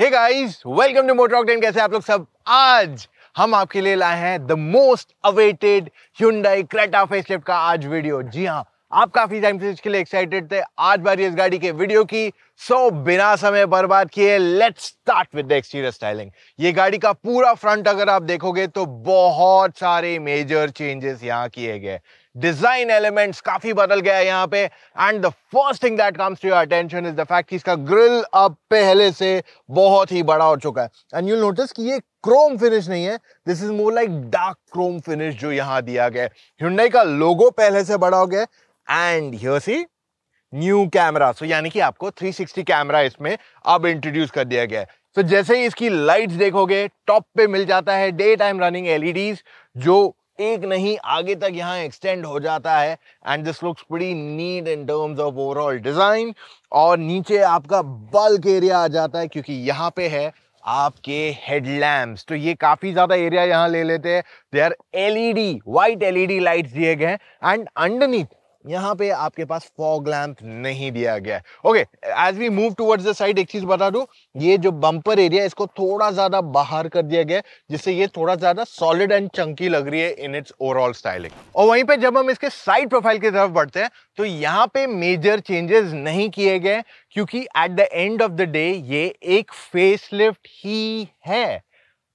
Hey guys welcome to Motor Time कैसे आप लोग सब आज हम आपके लिए लाए हैं the most awaited Hyundai Creta facelift का आज वीडियो जी हाँ आप काफी टाइम से इसके लिए एक्साइटेड थे आज बारी इस गाड़ी के वीडियो की सो बिना समय बर्बाद किए let's start with the exterior styling ये गाड़ी का पूरा फ्रंट अगर आप देखोगे तो बहुत सारे मेजर चेंजेस यहाँ किए गए डिजाइन एलिमेंट्स काफी बदल गया है यहाँ पे and the first thing that comes to your attention is the fact कि इसका ग्रिल अब पहले से बहुत ही बड़ा हो चुका है एंड यू नोटिस कि ये क्रोम फिनिश नहीं है this is more like dark chrome finish जो यहाँ दिया गया है ह्यूंडई का लोगो पहले से बड़ा हो गया and here see new camera so यानी कि आपको 360 कैमरा इसमें अब इंट्रोड्यूस कर दिया गया है सो जैसे ही इसकी लाइट्स देखोगे टॉप पे मिल जाता है डे टाइम रनिंग एलईडीज जो एक नहीं आगे तक यहाँ एक्सटेंड हो जाता है and this looks pretty neat in terms of overall design और नीचे आपका बल्क एरिया आ जाता है क्योंकि यहाँ पे है आपके हेडलैम्प्स तो ये काफ़ी ज़्यादा एरिया यहाँ ले लेते हैं they are LED white LED lights दिए गए हैं एंड अंडरनीथ यहाँ पे आपके पास फॉग लैम्प नहीं दिया गया है okay as we move towards the side एक चीज बता दू ये जो बम्पर एरिया इसको थोड़ा ज्यादा बाहर कर दिया गया है जिससे ये थोड़ा ज्यादा सॉलिड एंड चंकी लग रही है इन इट्स ओवरऑल स्टाइलिंग और वहीं पे जब हम इसके साइड प्रोफाइल की तरफ बढ़ते हैं तो यहाँ पे मेजर चेंजेस नहीं किए गए क्योंकि at the end of the day ये एक फेस ही है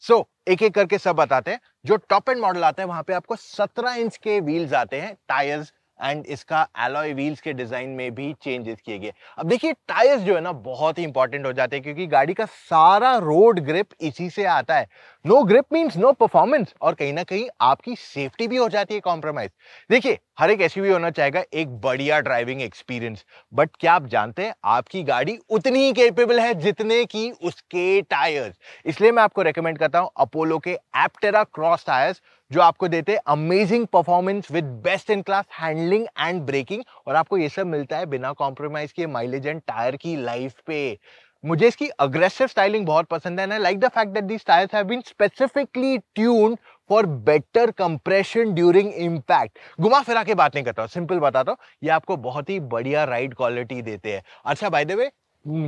सो so, एक एक करके सब बताते हैं जो टॉप एंड मॉडल आते हैं वहां पे आपको 17 इंच के व्हील्स आते हैं टायर्स एंड इसका एलॉय व्हील्स के डिज़ाइन में भी चेंजेस किए गए अब देखिए टायर्स जो है ना बहुत ही इंपॉर्टेंट हो जाते हैं क्योंकि गाड़ी का सारा रोड ग्रिप इसी से आता है no grip means no performance और कहीं ना कहीं आपकी सेफ्टी भी हो जाती है कॉम्प्रोमाइज देखिए हर एक ऐसी भी होना चाहेगा एक बढ़िया ड्राइविंग एक्सपीरियंस बट क्या आप जानते हैं आपकी गाड़ी उतनी ही केपेबल है जितने की उसके टायर्स इसलिए मैं आपको रेकमेंड करता हूं अपोलो के एप्टेरा क्रॉस टायर्स जो आपको देते हैं amazing performance with best in class handling and braking और आपको ये सब मिलता है बिना कॉम्प्रोमाइज किए माइलेज एंड टायर की लाइफ पे मुझे इसकी अग्रेसिव स्टाइलिंग बहुत पसंद है ना like the fact that this tyres have been specifically tuned for better compression during impact घुमा फिरा के बात नहीं करता सिंपल बताता हूँ ये आपको बहुत ही बढ़िया राइड क्वालिटी देते हैं अच्छा बाय द वे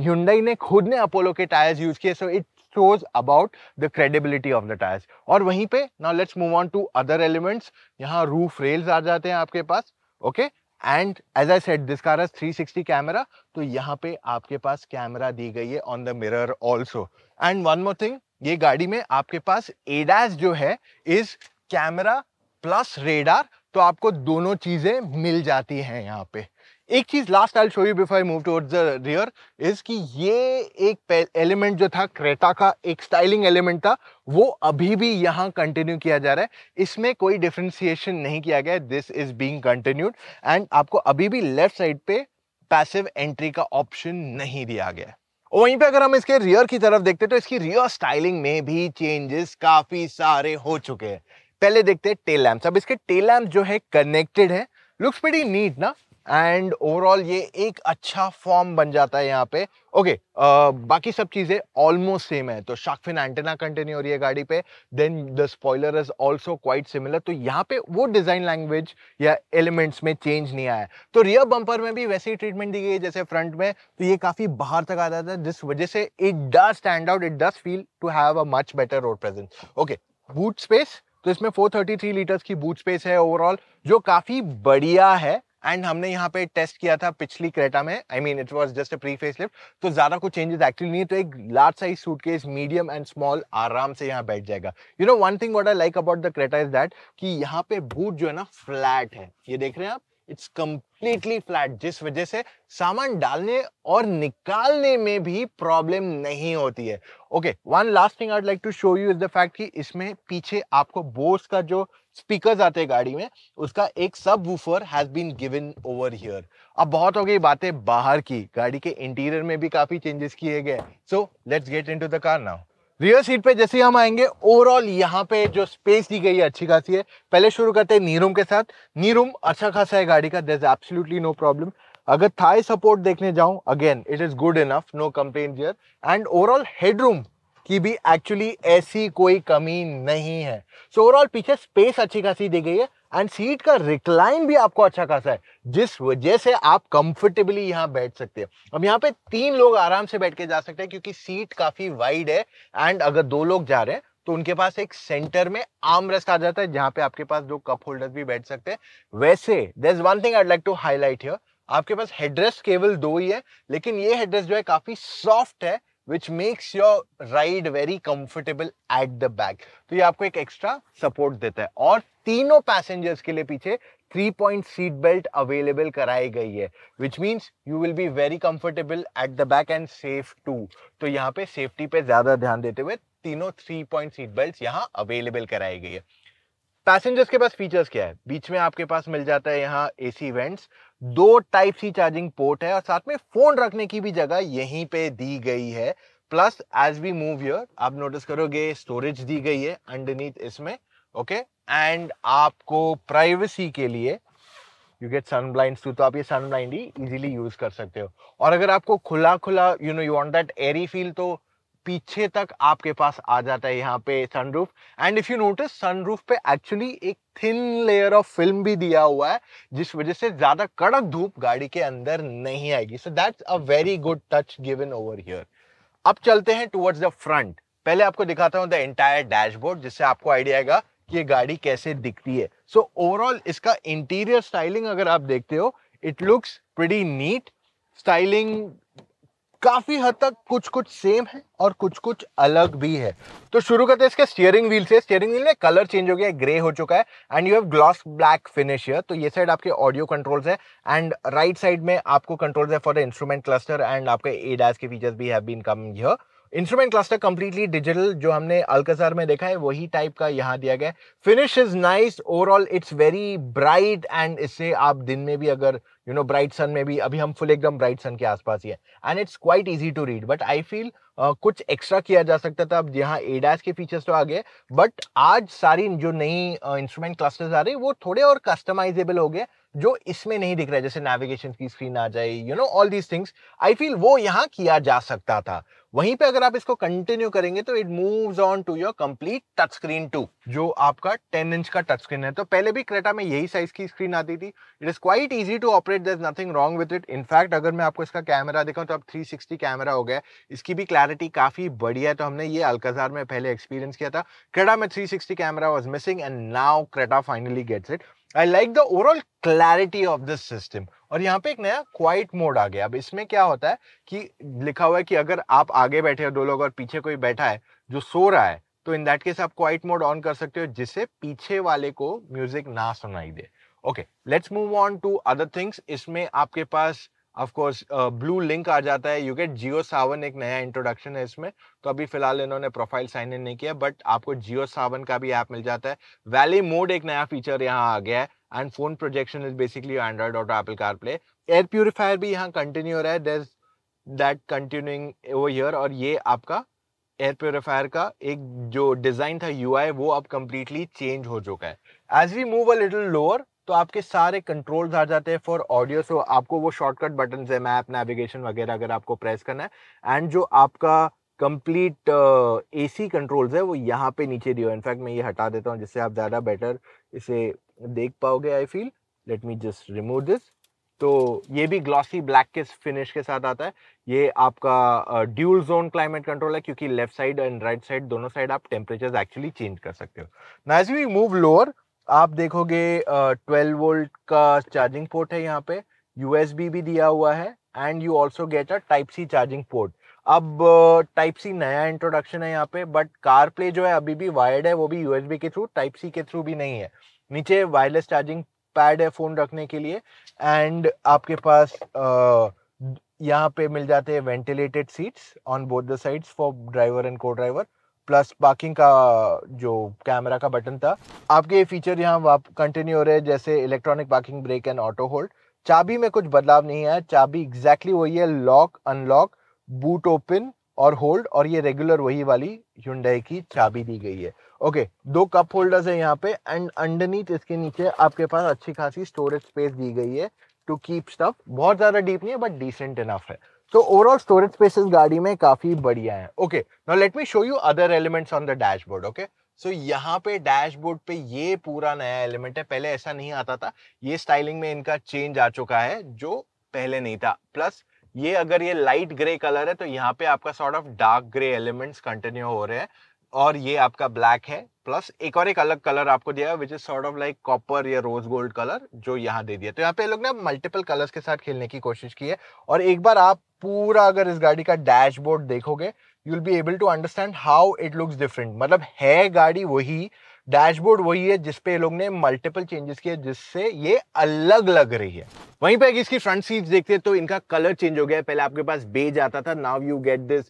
Hyundai ने खुद ने अपोलो के टायर्स यूज किए so it shows about the credibility of the tires. और वहीं पे now let's move on to other elements. यहाँ roof rails आ जाते हैं आपके पास okay? And as I said this car has 360 camera तो यहाँ पे आपके पास कैमरा दी गई है on the mirror also and one more thing ये गाड़ी में आपके पास एडास जो है इज कैमरा प्लस रेडार तो आपको दोनों चीजें मिल जाती हैं यहाँ पे एक चीज़ last I show you before I move towards the rear is कि ये एक एलिमेंट जो था क्रेटा का एक स्टाइलिंग एलिमेंट था वो अभी भी यहाँ कंटिन्यू किया जा रहा है इसमें कोई डिफ्रेंसिएशन नहीं किया गया this is being continued and आपको अभी भी लेफ्ट साइड पे पैसिव एंट्री का ऑप्शन नहीं दिया गया वहीं पे अगर हम इसके रियर की तरफ देखते हैं तो इसकी रियर स्टाइलिंग में भी चेंजेस काफ़ी सारे हो चुके हैं पहले देखते हैं टेल लैम्प अब इसके टेल लैम्प जो है कनेक्टेड है लुक्स वेरी नीट ना एंड ओवरऑल ये एक अच्छा फॉर्म बन जाता है यहाँ पे ओके okay, uh, बाकी सब चीज़ें ऑलमोस्ट सेम है तो शार्कफिन एंटेना कंटिन्यू हो रही है गाड़ी पे then the spoiler is also quite similar तो यहाँ पे वो डिज़ाइन लैंग्वेज या एलिमेंट्स में चेंज नहीं आया तो रियर बम्पर में भी वैसे ही ट्रीटमेंट दी गई है जैसे फ्रंट में तो ये काफ़ी बाहर तक आ जाता है जिस वजह से it does stand out it does feel to have a much better road presence okay boot space तो इसमें 433 लीटर्स की बूट स्पेस है ओवरऑल जो काफ़ी बढ़िया है एंड हमने यहाँ पे टेस्ट किया था पिछली क्रेटा में I mean it was just a pre facelift तो ज़्यादा कुछ चेंजेस एक्चुअली नहीं तो एक large size suitcase medium and small आराम से यहाँ बैठ जाएगा you know one thing what I like about the Creta is that कि यहाँ पे बूट जो है ना फ्लैट है ये देख रहे हैं आप इट्स कंप्लीटली फ्लैट जिस वजह से सामान डालने और निकालने में भी प्रॉब्लम नहीं होती है okay one last thing I like to show you is the fact कि इसमें पीछे आपको बोस का जो स्पीकर्स आते हैं गाड़ी में उसका एक subwoofer has been given over here अब बहुत हो गई बातें बाहर की गाड़ी के इंटीरियर में भी काफी चेंजेस किए गए so let's get into the car now rear seat पे जैसे हम आएंगे ओवरऑल यहाँ पे जो स्पेस दी गई है अच्छी खासी है पहले शुरू करते हैं नीरूम के साथ नीरूम अच्छा खासा है गाड़ी का देर एब्सोल्युटली नो प्रॉब्लम अगर थाई सपोर्ट देखने जाऊं again it is good enough no complain here and overall headroom की भी एक्चुअली ऐसी कोई कमी नहीं है सो so, ओवरऑल पीछे स्पेस अच्छी खासी दी गई है एंड सीट का रिक्लाइन भी आपको अच्छा खासा है जिस वजह से आप कंफर्टेबली यहाँ बैठ सकते हैं अब यहाँ पे तीन लोग आराम से बैठ के जा सकते हैं क्योंकि सीट काफी वाइड है एंड अगर दो लोग जा रहे हैं तो उनके पास एक सेंटर में आर्म रेस्ट आ जाता है जहां पे आपके पास दो कप होल्डर भी बैठ सकते हैं वैसे there is one thing I like to highlight here आपके पास हेड्रेस केवल दो ही है लेकिन ये हेड्रेस जो है काफी सॉफ्ट है which makes your ride very comfortable at the back तो ये आपको एक एक्स्ट्रा सपोर्ट देता है और तीनों पैसेंजर्स के लिए पीछे three point seat belt available कराई गई है which means you will be very comfortable at the back and safe too तो यहाँ पे सेफ्टी पे ज्यादा ध्यान देते हुए तीनों थ्री पॉइंट सीट बेल्ट यहाँ अवेलेबल कराई गई है पैसेंजर्स के पास फीचर्स क्या है बीच में आपके पास मिल जाता है यहाँ ए सी वेंट्स दो टाइप सी चार्जिंग पोर्ट है और साथ में फोन रखने की भी जगह यहीं पे दी गई है plus as we move your आप नोटिस करोगे स्टोरेज दी गई है अंडरनीथ इसमें ओके एंड आपको प्राइवेसी के लिए यू गेट सन ब्लाइंड तो आप ये सन ब्लाइंड ही इजिली यूज कर सकते हो और अगर आपको खुला खुला you know you want that airy feel तो पीछे तक आपके पास आ जाता है यहाँ पे sunroof and if you notice sunroof पे एक्चुअली एक थिन लेयर ऑफ फिल्म भी दिया हुआ है जिस वजह से ज्यादा कड़क धूप गाड़ी के अंदर नहीं आएगी so that's a very good touch given over here अब चलते हैं टुवर्ड्स द फ्रंट पहले आपको दिखाता हूं द एंटायर डैशबोर्ड जिससे आपको आइडिया आएगा कि ये गाड़ी कैसे दिखती है सो ओवरऑल इसका इंटीरियर स्टाइलिंग अगर आप देखते हो it looks pretty neat styling काफी हद तक कुछ कुछ सेम है और कुछ कुछ अलग भी है तो शुरू करते हैं इसके स्टीयरिंग व्हील से स्टीयरिंग व्हील में कलर चेंज हो गया है ग्रे हो चुका है and you have gloss black finish है तो ये साइड आपके ऑडियो कंट्रोल्स है एंड राइट साइड में आपको कंट्रोल्स है for the instrument cluster and आपके ए के फीचर्स भी have been come here instrument cluster completely digital जो हमने अलकजार में देखा है वही टाइप का यहाँ दिया गया है finish is nice overall it's very bright and इससे आप दिन में भी अगर यू नो ब्राइट सन में भी अभी हम फुल एकदम ब्राइट सन के आसपास ही है and it's quite easy to read but I feel कुछ एक्स्ट्रा किया जा सकता था अब यहाँ एडास के फीचर्स तो आ गए बट आज सारी जो नई इंस्ट्रूमेंट क्लस्टर्स आ रही वो थोड़े और कस्टमाइजेबल हो गए जो इसमें नहीं दिख रहा है जैसे नेविगेशन की स्क्रीन आ जाए you know all these things I feel वो यहाँ किया जा सकता था वहीं पे अगर आप इसको कंटिन्यू करेंगे तो it moves on to your complete touch screen too जो आपका 10 इंच का टच स्क्रीन है तो पहले भी क्रेटा में यही साइज की स्क्रीन आती थी it is quite easy to operate there is nothing wrong with it in fact अगर मैं आपको इसका कैमरा दिखाऊं तो अब 360 कैमरा हो गया इसकी भी क्लैरिटी काफी बढ़िया है तो हमने ये अलकाजार में पहले एक्सपीरियंस किया था क्रेटा में three camera was missing and now Creta finally gets it I like the overall clarity of this system और यहाँ पे एक नया क्वाइट मोड आ गया अब इसमें क्या होता है कि लिखा हुआ है कि अगर आप आगे बैठे हो दो लोग और पीछे कोई बैठा है जो सो रहा है तो इन दैट केस आप क्वाइट मोड ऑन कर सकते हो जिससे पीछे वाले को म्यूजिक ना सुनाई दे okay let's move on to other things इसमें आपके पास ऑफ ब्लू लिंक आ जाता है यू गेट जियो सावन एक नया इंट्रोडक्शन है इसमें तो अभी फिलहाल इन्होंने प्रोफाइल साइन इन नहीं किया बट आपको जियो सावन का भी ऐप मिल जाता है वैली मोड एक नया फीचर यहाँ आ गया है and phone projection is basically Android और Apple CarPlay air purifier भी यहाँ कंटिन्यू हो रहा है देर दैट कंटिन्यूइंग वो ईयर और ये आपका एयर प्योरीफायर का एक जो डिज़ाइन था यू वो अब कम्प्लीटली चेंज हो चुका है as we move a little lower तो आपके सारे कंट्रोल्स आ जाते हैं फॉर ऑडियो सो आपको वो शॉर्टकट बटन है मैप नेविगेशन वगैरह अगर आपको प्रेस करना है एंड जो आपका कंप्लीट ए सी कंट्रोल्स है वो यहाँ पे नीचे दिए इनफैक्ट मैं ये हटा देता हूँ जिससे आप ज़्यादा बेटर इसे देख पाओगे I feel let me just remove this तो ये भी ग्लॉसी ब्लैक के फिनिश के साथ आता है ये आपका ड्यूल जोन क्लाइमेट कंट्रोल है क्योंकि left side and right side दोनों साइड आप टेम्परेचर एक्चुअली चेंज कर सकते हो नाइज वी मूव लोअर आप देखोगे ट्वेल्व वोल्ट का चार्जिंग पोर्ट है यहाँ पे यूएसबी भी दिया हुआ है and you also get a type C charging port अब टाइप सी नया इंट्रोडक्शन है यहाँ पे बट कार प्ले जो है अभी भी वायर्ड है वो भी यूएसबी के थ्रू टाइप सी के थ्रू भी नहीं है नीचे वायरलेस चार्जिंग पैड है फ़ोन रखने के लिए एंड आपके पास यहाँ पे मिल जाते हैं ventilated seats on both the sides for driver and co driver plus parking का जो कैमरा का बटन था आपके ये फीचर यहाँ कंटिन्यू हो रहे हैं जैसे electronic parking brake and auto hold चाबी में कुछ बदलाव नहीं आया चाबी एग्जैक्टली वही है लॉक अनलॉक बूट ओपन और होल्ड और ये रेगुलर वही वाली ह्यूंडई की चाबी दी गई है ओके दो कप होल्डर्स है यहाँ पे एंड अंडरनीथ इसके नीचे आपके पास अच्छी खासी स्टोरेज स्पेस दी गई है टू कीप स्टफ बहुत ज़्यादा डीप नहीं है बट डिसेंट इनफ है तो ओवरऑल स्टोरेज स्पेस इस गाड़ी में काफी बढ़िया है okay now let me show you other elements on the dashboard okay so यहाँ पे डैशबोर्ड पे ये पूरा नया एलिमेंट है पहले ऐसा नहीं आता था ये स्टाइलिंग में इनका चेंज आ चुका है जो पहले नहीं था प्लस ये अगर ये लाइट ग्रे कलर है तो यहाँ पे आपका sort of dark grey elements continue हो रहे हैं और ये आपका ब्लैक है प्लस एक और एक अलग कलर आपको दिया है which is sort of like copper या रोज गोल्ड कलर जो यहाँ दे दिया तो यहाँ पे लोग ना मल्टीपल कलर्स के साथ खेलने की कोशिश की है और एक बार आप पूरा अगर इस गाड़ी का डैशबोर्ड देखोगे you will be able to understand how it looks different मतलब है गाड़ी वही डैशबोर्ड वही है जिसपे लोग ने मल्टीपल चेंजेस किए जिससे ये अलग लग रही है वहीं पे अगर इसकी फ्रंट सीट देखते हैं तो इनका कलर चेंज हो गया पहले आपके पास बेज आता था now you get this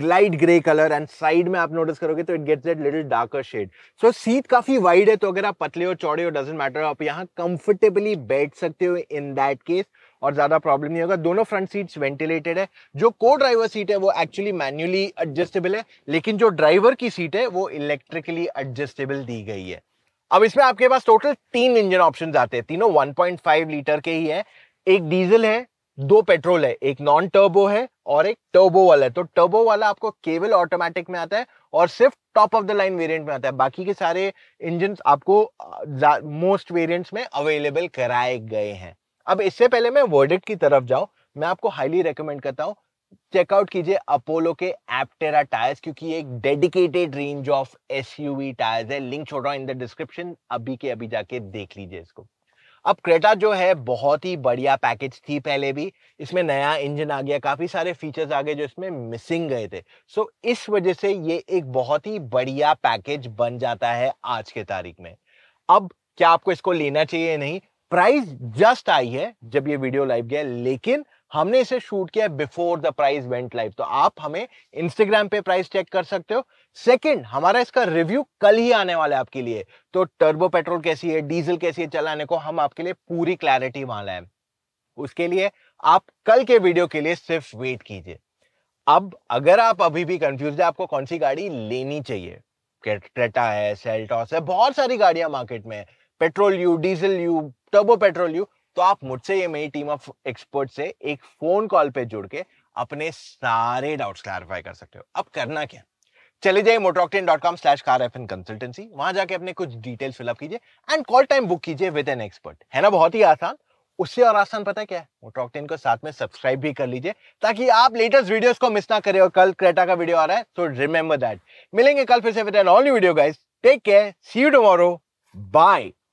glide grey colour and side में आप नोटिस करोगे तो it gets that little darker shade so seat काफी वाइड है तो अगर आप पतले हो चौड़े हो डजेंट मैटर आप यहाँ कंफर्टेबली बैठ सकते हो इन दैट केस और ज़्यादा प्रॉब्लम नहीं होगा दोनों फ्रंट सीट्स वेंटिलेटेड है जो को ड्राइवर सीट है वो एक्चुअली मैन्युअली एडजस्टेबल है लेकिन जो ड्राइवर की सीट है वो इलेक्ट्रिकली एडजस्टेबल दी गई है अब इसमें आपके पास टोटल तीन इंजन ऑप्शन आते हैं तीनों 1.5 लीटर के ही है एक डीजल है दो पेट्रोल है एक नॉन टर्बो है और एक टर्बो वाला है तो टर्बो वाला आपको केवल ऑटोमेटिक में आता है और सिर्फ top of the line variant में आता है बाकी के सारे इंजन आपको मोस्ट वेरिएंट्स में अवेलेबल कराए गए हैं अब इससे पहले मैं वर्डिक्ट की तरफ जाऊं मैं आपको हाईली रिकमेंड करता हूं चेकआउट कीजिए अपोलो के एप्टेरा टायर्स क्योंकि एक dedicated range of S tyres है लिंक छोड़ रहा हूँ इन द डिस्क्रिप्शन अभी के अभी जाके देख लीजिए इसको अब क्रेटा जो है बहुत ही बढ़िया पैकेज थी पहले भी इसमें नया इंजन आ गया काफ़ी सारे फीचर्स आ गए जो इसमें मिसिंग गए थे सो so, इस वजह से ये एक बहुत ही बढ़िया पैकेज बन जाता है आज के तारीख में अब क्या आपको इसको लेना चाहिए नहीं प्राइस जस्ट आई है जब ये वीडियो लाइव गया लेकिन हमने इसे शूट किया before the price went live तो आप हमें इंस्टाग्राम पे प्राइस चेक कर सकते हो सेकंड हमारा इसका रिव्यू कल ही आने वाला है आपके लिए तो टर्बो पेट्रोल कैसी है डीजल कैसी है चलाने को हम आपके लिए पूरी क्लैरिटी वहां लाए उसके लिए आप कल के वीडियो के लिए सिर्फ वेट कीजिए अब अगर आप अभी भी कंफ्यूज है आपको कौन सी गाड़ी लेनी चाहिए क्रेटा है सेल्टॉस है बहुत सारी गाड़ियां मार्केट में पेट्रोल यू डीजल यू टर्बो पेट्रोल यू तो आप मुझसे ये मेरी टीम ऑफ एक्सपर्ट से एक फोन कॉल पे जुड़ के अपने सारे डाउट्स क्लैरिफाई कर सकते हो अब करना क्या चले जाइए MotorOctane dot com slash car F N consultancy वहां जाके अपने कुछ डिटेल्स फिलअप कीजिए एंड कॉल टाइम बुक कीजिए विद एन एक्सपर्ट है ना बहुत ही आसान उससे और आसान पता है क्या है मोटरॉक्टेन को साथ में सब्सक्राइब भी कर लीजिए ताकि आप लेटेस्ट वीडियोस को मिस ना करें और कल क्रेटा का वीडियो आ रहा है सो रिमेंबर दैट मिलेंगे कल फिर से with an all new video guys take care see you tomorrow bye